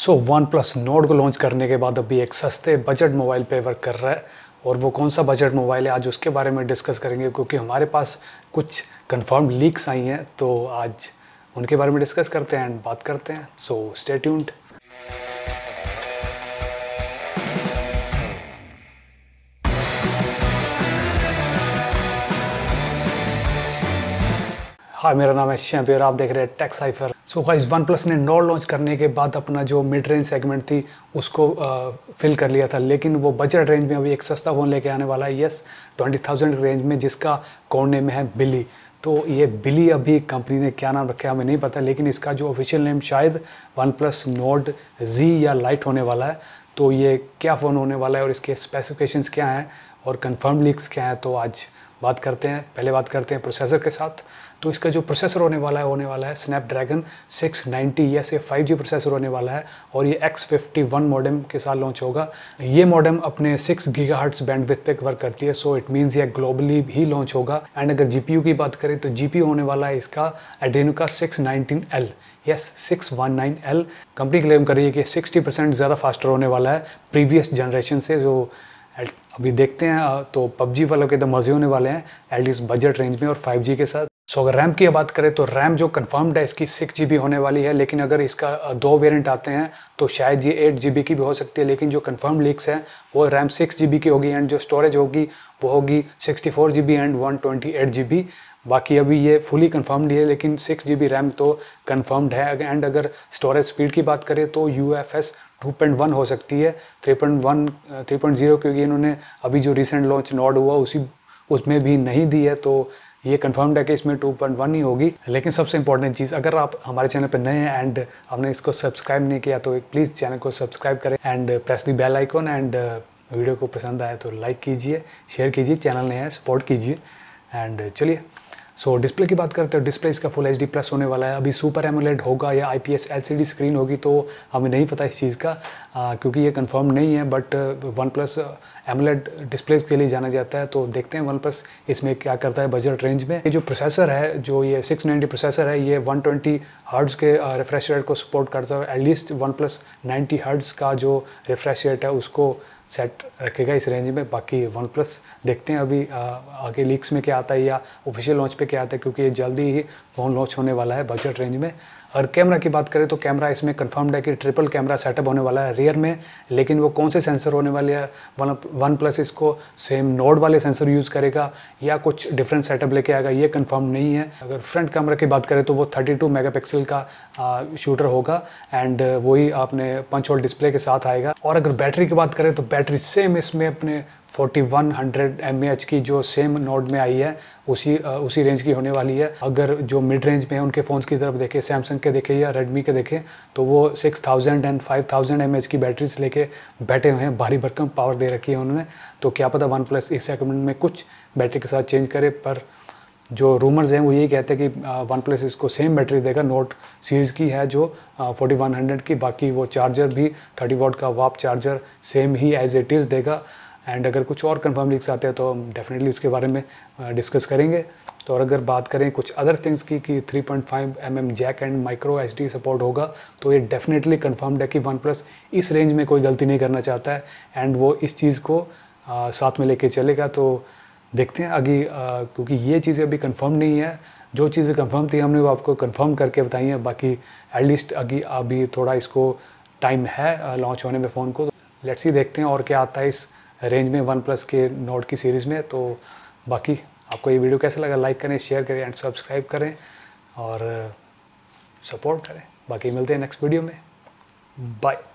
सो OnePlus Note को launch करने के बाद अभी एक सस्ते बजट मोबाइल पे वर्क कर रहा है और वो कौन सा बजट मोबाइल है आज उसके बारे में डिस्कस करेंगे क्योंकि हमारे पास कुछ कन्फर्म लीक्स आई हैं तो आज उनके बारे में डिस्कस करते हैं एंड बात करते हैं सो स्टेट्यूंट हाय मेरा नाम है श्याम और आप देख रहे हैं टैक्स आइफर सो गाइज वन प्लस ने नोट लॉन्च करने के बाद अपना जो मिड रेंज सेगमेंट थी उसको फिल कर लिया था लेकिन वो बजट रेंज में अभी एक सस्ता फ़ोन लेके आने वाला है येस ट्वेंटी थाउजेंड रेंज में जिसका कौन नेम है बिली तो ये बिली अभी कंपनी ने क्या नाम रखा है हमें नहीं पता लेकिन इसका जो ऑफिशियल नेम शायद वन प्लस नोट जी या लाइट होने वाला है तो ये क्या फ़ोन होने वाला है और इसके स्पेसिफिकेशंस क्या हैं और कंफर्म लीक्स क्या हैं तो आज बात करते हैं पहले बात करते हैं प्रोसेसर के साथ तो इसका जो प्रोसेसर होने वाला है होने वाला है स्नैपड्रैगन 690 या से 5G प्रोसेसर होने वाला है और ये X51 मॉडम के साथ लॉन्च होगा ये मॉडम अपने 6 गीगाहर्ट्स बैंडविड्थ पे वर्क करती है सो इट मींस ये ग्लोबली भी लॉन्च होगा एंड अगर जी की बात करें तो जी होने वाला है इसका एडेनुका six nineteen L yes six one nine L company claim कर रही है कि सिक्सटी परसेंट ज़्यादा फास्टर होने वाला वाला है प्रीवियस जनरेशन से जो अभी देखते हैं तो पबजी वालों के तो मज़े होने वाले हैं एटलीस्ट बजट रेंज में और 5G के साथ सो अगर रैम की बात करें तो रैम जो कन्फर्म्ड है इसकी सिक्स जी होने वाली है लेकिन अगर इसका दो वेरिएंट आते हैं तो शायद ये एट जी की भी हो सकती है लेकिन जो कन्फर्म लीक्स हैं वो रैम सिक्स जी की होगी एंड जो स्टोरेज होगी वो होगी sixty four G B and one twenty eight G B बाकी अभी ये फुली कन्फर्म्ड है लेकिन सिक्स जी बी रैम तो कन्फर्म्ड है एंड अगर स्टोरेज स्पीड की बात करें तो U F S two point one हो सकती है three point one three point zero क्योंकि इन्होंने अभी जो रिसेंट लॉन्च नॉड हुआ उसी उसमें भी नहीं दी है तो ये कन्फर्म्ड है कि इसमें टू पॉइंट वन ही होगी लेकिन सबसे इंपॉर्टेंट चीज़ अगर आप हमारे चैनल पर नए हैं एंड आपने इसको सब्सक्राइब नहीं किया तो प्लीज़ चैनल को सब्सक्राइब करें and press the bell icon and video को पसंद आए तो लाइक कीजिए शेयर कीजिए चैनल नया सपोर्ट कीजिए एंड चलिए सो so, डिस्प्ले की बात करते हो डिस्प्ले इसका फुल एच प्लस होने वाला है अभी सुपर एमोलेड होगा या आई पी स्क्रीन होगी तो हमें नहीं पता इस चीज़ का आ, क्योंकि ये कंफर्म नहीं है but OnePlus AMOLED display के लिए जाना जाता है तो देखते हैं वन प्लस इसमें क्या करता है बजट रेंज में ये जो प्रोसेसर है जो ये सिक्स नाइन्टी प्रोसेसर है ये वन ट्वेंटी हर्ड्स के रिफ्रेश रेट को सपोर्ट करता है at least OnePlus ninety hertz का जो रिफ्रेश रेट है उसको सेट रखेगा इस रेंज में बाकी वन प्लस देखते हैं अभी आ, आगे लीक्स में क्या आता है या ऑफिशियल लॉन्च पे क्या आता है क्योंकि ये जल्दी ही फ़ोन लॉन्च होने वाला है बजट रेंज में और कैमरा की बात करें तो कैमरा इसमें कन्फर्म्ड है कि ट्रिपल कैमरा सेटअप होने वाला है रियर में लेकिन वो कौन से सेंसर होने वाले हैं वन वन प्लस इसको सेम नोड वाले सेंसर यूज़ करेगा या कुछ डिफरेंट सेटअप लेके आएगा ये कन्फर्म नहीं है अगर फ्रंट कैमरा की बात करें तो वो 32 पिक्सल का आ, शूटर होगा एंड वही आपने पंच होल डिस्प्ले के साथ आएगा और अगर बैटरी की बात करें तो बैटरी बैटरी सेम इसमें अपने 4100 mAh की जो सेम नोड में आई है उसी उसी रेंज की होने वाली है अगर जो मिड रेंज में है उनके फ़ोन्स की तरफ देखें सैमसंग के देखें या रेडमी के देखें तो वो 6000 एंड 5000 mAh की बैटरीज लेके बैठे हुए हैं भारी भरकम पावर दे रखी है उन्होंने तो क्या पता वन प्लस इस सेगमेंट में कुछ बैटरी के साथ चेंज करे पर जो रूमर्स हैं वो ये कहते हैं कि वन uh, प्लस इसको सेम बैटरी देगा नोट सीरीज़ की है जो फोर्टी वन हंड्रेड की बाकी वो चार्जर भी थर्टी वॉट का वाप चार्जर सेम ही एज इट इज़ देगा एंड अगर कुछ और कन्फर्म लीक्स आते हैं तो हम डेफिनेटली उसके बारे में डिस्कस uh, करेंगे तो और अगर बात करें कुछ अदर थिंग्स की कि 3.5 point mm jack and micro H support होगा तो ये डेफिनेटली कन्फर्म्ड है कि वन प्लस इस रेंज में कोई गलती नहीं करना चाहता है एंड वो इस चीज़ को आ, uh, साथ में लेके चलेगा तो देखते हैं अभी क्योंकि ये चीज़ें अभी कंफर्म नहीं है जो चीज़ें कंफर्म थी हमने वो आपको कंफर्म करके बताई हैं बाकी एटलीस्ट अभी अभी थोड़ा इसको टाइम है लॉन्च होने में फ़ोन को लेट्स ही देखते हैं और क्या आता है इस रेंज में वन प्लस के नोट की सीरीज़ में तो बाकी आपको ये वीडियो कैसा लगा लाइक करें शेयर करें एंड सब्सक्राइब करें और सपोर्ट करें बाकी मिलते हैं नेक्स्ट वीडियो में बाय